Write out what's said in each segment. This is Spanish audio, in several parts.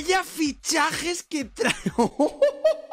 Vaya fichajes que traigo.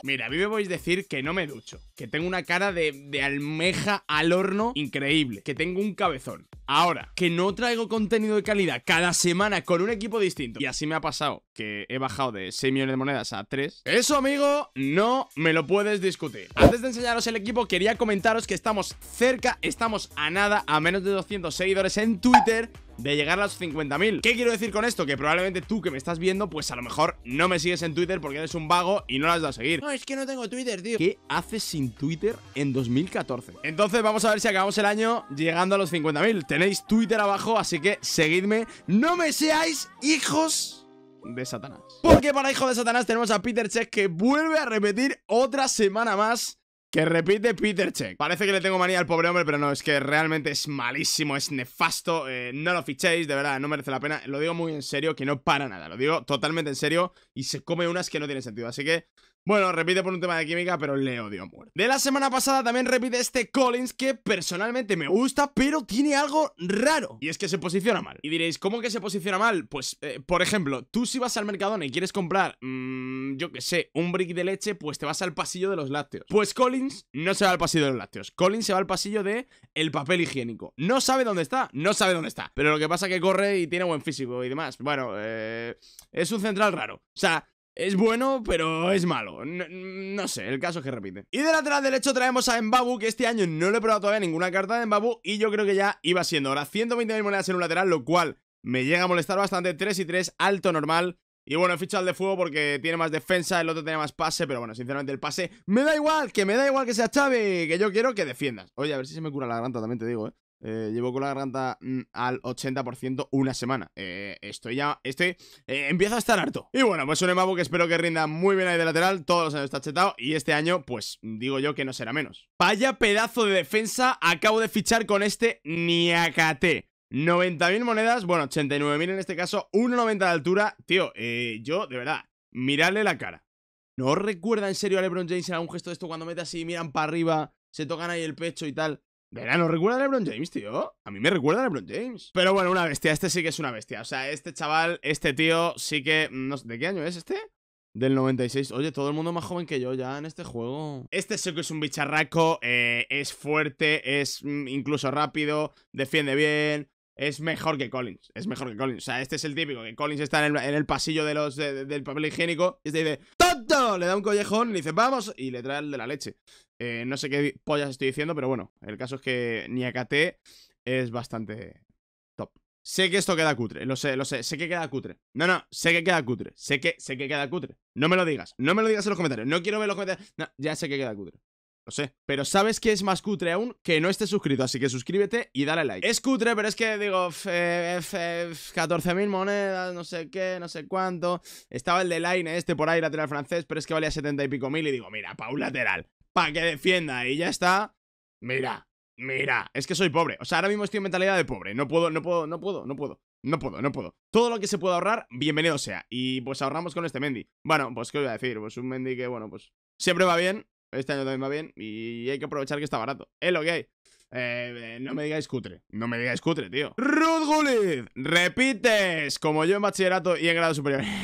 Mira, a mí me a decir que no me ducho, que tengo una cara de, de almeja al horno increíble, que tengo un cabezón. Ahora, que no traigo contenido de calidad cada semana con un equipo distinto. Y así me ha pasado, que he bajado de 6 millones de monedas a 3. Eso, amigo, no me lo puedes discutir. Antes de enseñaros el equipo, quería comentaros que estamos cerca, estamos a nada, a menos de 200 seguidores en Twitter de llegar a los 50.000. ¿Qué quiero decir con esto? Que probablemente tú que me estás viendo, pues a lo mejor no me sigues en Twitter porque eres un vago y no las das a seguir. No, es que no tengo Twitter, tío. ¿Qué haces sin Twitter en 2014? Entonces vamos a ver si acabamos el año llegando a los 50.000. Tenéis Twitter abajo, así que seguidme. No me seáis hijos de Satanás. Porque para Hijo de Satanás tenemos a Peter Check que vuelve a repetir otra semana más que repite Peter Check. Parece que le tengo manía al pobre hombre, pero no, es que realmente es malísimo, es nefasto. Eh, no lo fichéis, de verdad, no merece la pena. Lo digo muy en serio, que no para nada. Lo digo totalmente en serio y se come unas que no tienen sentido. Así que bueno, repite por un tema de química, pero le odio amor. De la semana pasada también repite este Collins que personalmente me gusta, pero tiene algo raro. Y es que se posiciona mal. Y diréis, ¿cómo que se posiciona mal? Pues, eh, por ejemplo, tú si vas al Mercadona y quieres comprar, mm, yo qué sé, un brick de leche, pues te vas al pasillo de los lácteos. Pues Collins no se va al pasillo de los lácteos. Collins se va al pasillo de el papel higiénico. No sabe dónde está, no sabe dónde está. Pero lo que pasa es que corre y tiene buen físico y demás. Bueno, eh, es un central raro. O sea, es bueno, pero es malo. No, sé, el caso es que repite. Y de lateral derecho traemos a Mbabu, que este año no le he probado todavía ninguna carta de Mbabu y yo creo que ya iba siendo. Ahora 120.000 monedas en un lateral, lo cual me llega a molestar bastante. 3 y 3, alto normal. Y bueno, he fichado al de fuego porque tiene más defensa, el otro tiene más pase, pero bueno, sinceramente el pase me da igual, que me da igual que sea Chave, que yo quiero que defiendas. Oye, a ver si se me cura la garganta, también te digo, ¿eh? eh llevo con la garganta mm, al 80% una semana. Eh, estoy ya, estoy, eh, empieza empiezo a estar harto. Y bueno, pues un Emabu que espero que rinda muy bien ahí de lateral, todos los años está chetado y este año, pues digo yo que no será menos. Vaya pedazo de defensa acabo de fichar con este Niakate. 90.000 monedas, bueno, 89.000 en este caso, 1,90 de altura. Tío, eh, yo, de verdad, mirarle la cara. ¿No recuerda en serio a LeBron James en algún gesto de esto cuando mete así, miran para arriba, se tocan ahí el pecho y tal? ¿De verdad no recuerda a LeBron James, tío? A mí me recuerda a LeBron James. Pero bueno, una bestia, este sí que es una bestia. O sea, este chaval, este tío, sí que... Mm, no sé, ¿De qué año es este? Del 96. Oye, todo el mundo más joven que yo ya en este juego. Este sí que es un bicharraco. Eh, es fuerte, es mm, incluso rápido, defiende bien, es mejor que Collins. Es mejor que Collins. O sea, este es el típico que Collins está en el, pasillo de los, del papel higiénico y este dice ¡Tonto! Le da un collejón, le dice ¡Vamos! Y le trae el de la leche. Eh, no sé qué pollas estoy diciendo, pero bueno, el caso es que Niakate es bastante top. Sé que esto queda cutre, lo sé, lo sé, sé que queda cutre. No, no, sé que queda cutre, sé que, sé que queda cutre. No me lo digas, no me lo digas en los comentarios, no quiero ver los comentarios. ya sé que queda cutre. No sé. Pero ¿sabes que es más cutre aún? Que no estés suscrito, así que suscríbete y dale like. Es cutre, pero es que digo, 14.000 eh, monedas, no sé qué, no sé cuánto. Estaba el de Line este por ahí, lateral francés, pero es que valía 70 y pico mil y digo, mira, pa' un lateral, pa' que defienda y ya está. Mira, mira, es que soy pobre. O sea, ahora mismo estoy en mentalidad de pobre. No puedo, no puedo, no puedo, no puedo. No puedo, no puedo. Todo lo que se pueda ahorrar, bienvenido sea. Y pues ahorramos con este Mendy. Bueno, pues qué os voy a decir, pues un Mendy que, bueno, pues siempre va bien, este año también va bien y hay que aprovechar que está barato. Es lo que hay. Eh, no me digáis cutre. No me digáis cutre, tío. Ruth Gullit, repites. Como yo en bachillerato y en grado superior.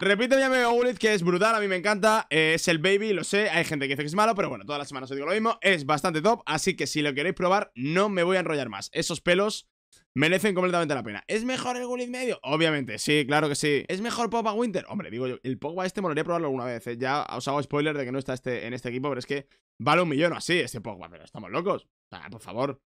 Repite mi amigo Gullit, que es brutal, a mí me encanta. es el baby, lo sé. Hay gente que dice que es malo, pero bueno, todas las semanas os digo lo mismo. Es bastante top, así que si lo queréis probar, no me voy a enrollar más. Esos pelos merecen completamente la pena. ¿Es mejor el Gullit medio? Obviamente, sí, claro que sí. ¿Es mejor Pogba Winter? Hombre, digo yo, el Pogba este molaría probarlo alguna vez. ¿eh? Ya os hago spoiler de que no está este, en este equipo, pero es que vale un millón así este Pogba, pero estamos locos. O sea, por favor.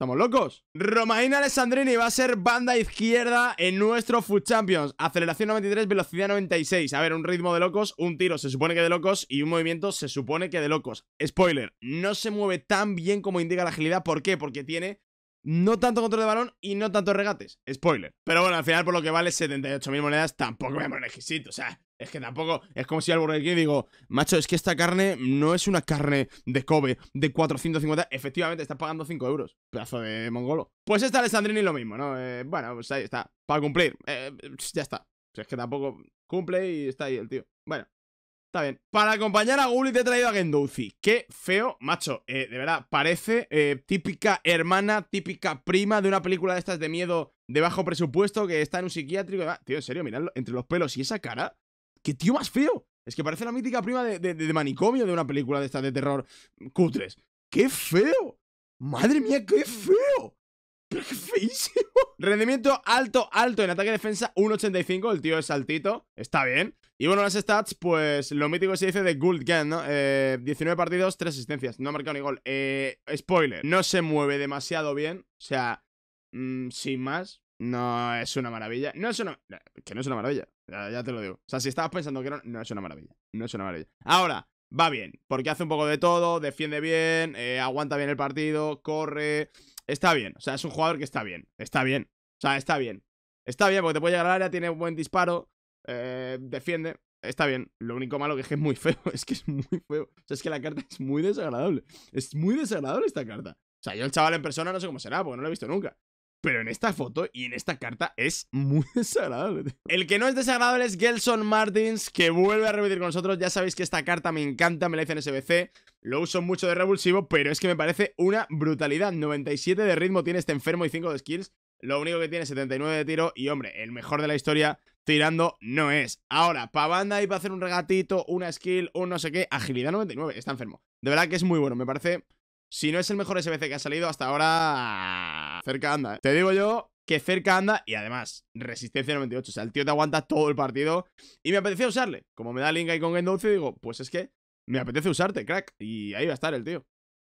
¿Estamos locos? Romain Alessandrini va a ser banda izquierda en nuestro Food Champions. Aceleración 93, velocidad 96. A ver, un ritmo de locos, un tiro se supone que de locos y un movimiento se supone que de locos. Spoiler, no se mueve tan bien como indica la agilidad. ¿Por qué? Porque tiene no tanto control de balón y no tanto regates. Spoiler. Pero bueno, al final por lo que vale 78.000 monedas tampoco me pone O sea, es que tampoco... Es como si al Burger King digo, macho, es que esta carne no es una carne de Kobe de 450. Efectivamente, estás pagando 5 euros. Pedazo de mongolo. Pues esta Alessandrini lo mismo, ¿no? Eh, bueno, pues ahí está. Para cumplir. Eh, ya está. es que tampoco cumple y está ahí el tío. Bueno, Está bien. Para acompañar a Gully te he traído a Gendouzi. Qué feo, macho. Eh, de verdad, parece eh, típica hermana, típica prima de una película de estas de miedo de bajo presupuesto que está en un psiquiátrico. tío, en serio, miradlo. Entre los pelos y esa cara. Qué tío más feo. Es que parece la mítica prima de, manicomio de una película de estas de terror cutres. ¡Qué feo! ¡Madre mía, qué feo! ¡Qué feísimo! Rendimiento alto, alto en ataque y defensa, 1.85. El tío es saltito. Está bien. Y bueno, las stats, pues lo mítico se dice de Gun, ¿no? 19 eh, partidos, 3 asistencias, no ha marcado ni gol. Eh, spoiler, no se mueve demasiado bien, o sea, mm, sin más, no es una maravilla. No es una... Que no es una maravilla, ya, te lo digo. O sea, si estabas pensando que no, no es una maravilla, no es una maravilla. Ahora, va bien, porque hace un poco de todo, defiende bien, eh, aguanta bien el partido, corre. Está bien, o sea, es un jugador que está bien, está bien, o sea, está bien. Está bien, porque te puede llegar al área, tiene buen disparo. Eh, defiende. Está bien, lo único malo que es que es muy feo, es que es muy feo. O sea, es que la carta es muy desagradable. Es muy desagradable esta carta. O sea, yo el chaval en persona no sé cómo será, porque no lo he visto nunca. Pero en esta foto y en esta carta es muy desagradable. El que no es desagradable es Gelson Martins, que vuelve a repetir con nosotros. Ya sabéis que esta carta me encanta, me la hice en SBC. Lo uso mucho de revulsivo, pero es que me parece una brutalidad. 97 de ritmo tiene este enfermo y 5 de skills. Lo único que tiene 79 de tiro y, hombre, el mejor de la historia tirando no es. Ahora, para banda y para hacer un regatito, una skill, un no sé qué, agilidad 99, está enfermo. De verdad que es muy bueno, me parece... Si no es el mejor SBC que ha salido hasta ahora... Cerca anda, ¿eh? Te digo yo que cerca anda y además resistencia 98. O sea, el tío te aguanta todo el partido y me apetecía usarle. Como me da link y con digo, pues es que me apetece usarte, crack. Y ahí va a estar el tío.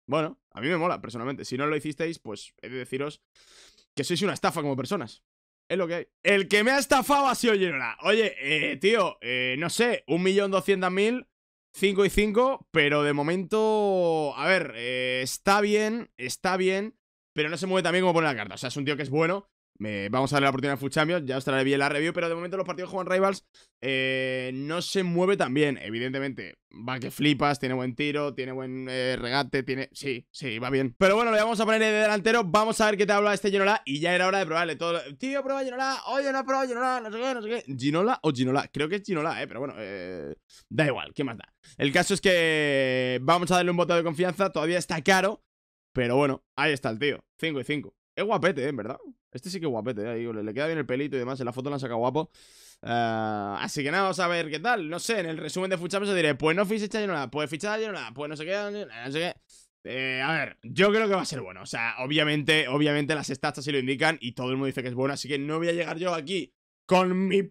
Bueno, a mí me mola, personalmente. Si no lo hicisteis, pues he de deciros que sois una estafa como personas. El que me ha estafado ha sido Girona. Oye, eh, tío, eh, no sé, un millón mil, 5 y 5, pero de momento, a ver, eh, está bien, está bien, pero no se mueve también bien como pone la carta. O sea, es un tío que es bueno, vamos a darle la oportunidad a Fuchamio, ya os traeré bien la review, pero de momento los partidos Juan Rivals eh, no se mueve tan bien, evidentemente. Va que flipas, tiene buen tiro, tiene buen eh, regate, tiene... Sí, sí, va bien. Pero bueno, le vamos a poner de delantero, vamos a ver qué te habla este Ginola y ya era hora de probarle todo... Tío, prueba Ginola, oye, no prueba Ginola, no sé qué, no sé qué. Ginola o Ginola, creo que es Ginola, eh, pero bueno, eh, da igual, ¿qué más da? El caso es que vamos a darle un voto de confianza, todavía está caro, pero bueno, ahí está el tío, 5 y 5. Es guapete, en verdad. Este sí que guapete, eh, le queda bien el pelito y demás. En la foto la saca guapo. Eh, así que nada, vamos a ver qué tal. No sé, en el resumen de fichajes os diré, pues no ficha yo este nada, pues ficha nada, pues no sé qué, no sé qué. Eh, a ver, yo creo que va a ser bueno. O sea, obviamente, obviamente las estatas sí lo indican y todo el mundo dice que es bueno, así que no voy a llegar yo aquí con mi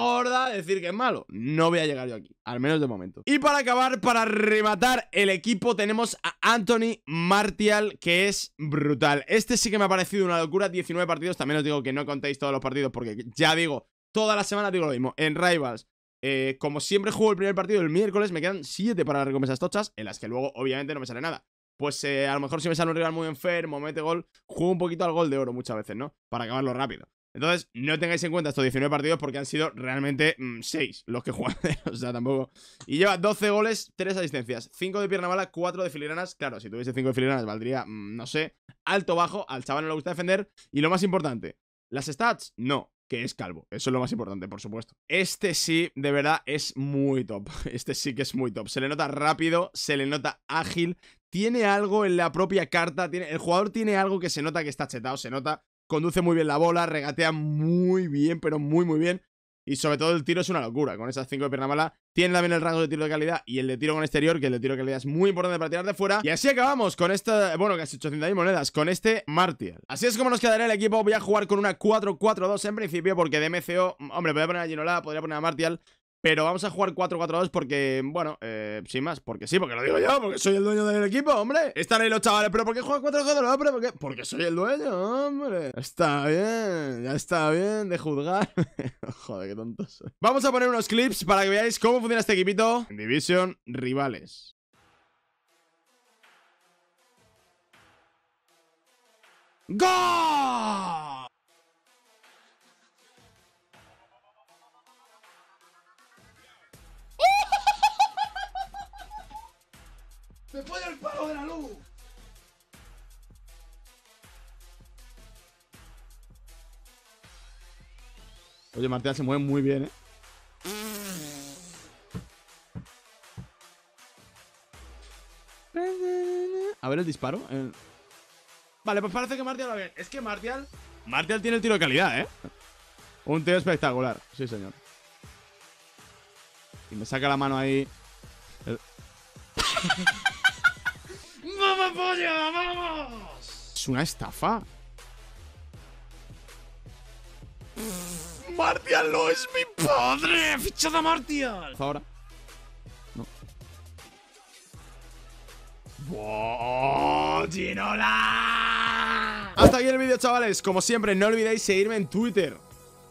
gorda decir que es malo. No voy a llegar yo aquí, al menos de momento. Y para acabar, para rematar el equipo, tenemos a Anthony Martial, que es brutal. Este sí que me ha parecido una locura, 19 partidos. También os digo que no contéis todos los partidos, porque ya digo, toda la semana digo lo mismo. En Rivals, eh, como siempre juego el primer partido el miércoles, me quedan 7 para las recompensas tochas, en las que luego obviamente no me sale nada. Pues eh, a lo mejor si me sale un rival muy enfermo, mete gol, juego un poquito al gol de oro muchas veces, ¿no? Para acabarlo rápido. Entonces, no tengáis en cuenta estos 19 partidos porque han sido realmente 6 mm, los que juegan. o sea, tampoco. Y lleva 12 goles, 3 asistencias, 5 de pierna mala, 4 de filiranas, Claro, si tuviese 5 de filiranas valdría, mm, no sé, alto-bajo. Al chaval no le gusta defender. Y lo más importante, las stats, no que es calvo. Eso es lo más importante, por supuesto. Este sí, de verdad, es muy top. Este sí que es muy top. Se le nota rápido, se le nota ágil. Tiene algo en la propia carta. Tiene, el jugador tiene algo que se nota que está chetado. Se nota conduce muy bien la bola, regatea muy bien, pero muy, muy bien. Y sobre todo el tiro es una locura. Con esas 5 de pierna mala, tiene también el rango de tiro de calidad y el de tiro con exterior, que el de tiro de calidad es muy importante para tirar de fuera. Y así acabamos con esta, bueno, casi 800.000 monedas, con este Martial. Así es como nos quedará el equipo. Voy a jugar con una 4-4-2 en principio, porque de MCO, hombre, a poner a Ginola, podría poner a Martial, pero vamos a jugar 4-4-2 porque, bueno, eh, sin más, porque sí, porque lo digo yo, porque soy el dueño del equipo, hombre. Están ahí los chavales, pero ¿por qué jugar 4-4-2? 2 Porque soy el dueño, hombre. Está bien, ya está bien de juzgar. Joder, qué tontos soy. Vamos a poner unos clips para que veáis cómo funciona este equipito. Division Rivales. ¡Gol! ¡Me puede el palo de la luz! Oye, Martial se mueve muy bien, ¿eh? A ver el disparo. Eh. Vale, pues parece que Martial va bien. Es que Martial. Martial tiene el tiro de calidad, ¿eh? Un tiro espectacular. Sí, señor. Y me saca la mano ahí. ¡Vamos! Es una estafa. ¡Martial lo es mi padre! ¡Fichada Martial! Ahora. No. ¡Ginola! Hasta aquí el vídeo, chavales. Como siempre, no olvidéis seguirme en Twitter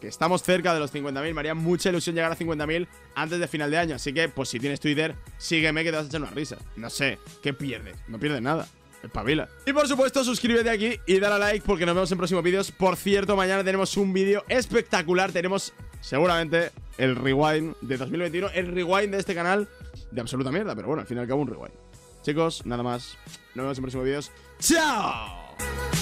estamos cerca de los 50.000. Me haría mucha ilusión llegar a 50.000 antes de final de año. Así que, pues si tienes Twitter, sígueme que te vas a echar una risa. No sé, ¿qué pierdes? No pierdes nada. Espabila. Y por supuesto, suscríbete aquí y dale a like porque nos vemos en próximos vídeos. Por cierto, mañana tenemos un vídeo espectacular. Tenemos seguramente el rewind de 2021, el rewind de este canal de absoluta mierda, pero bueno, al final y al cabo un rewind. Chicos, nada más. Nos vemos en próximos vídeos. ¡Chao!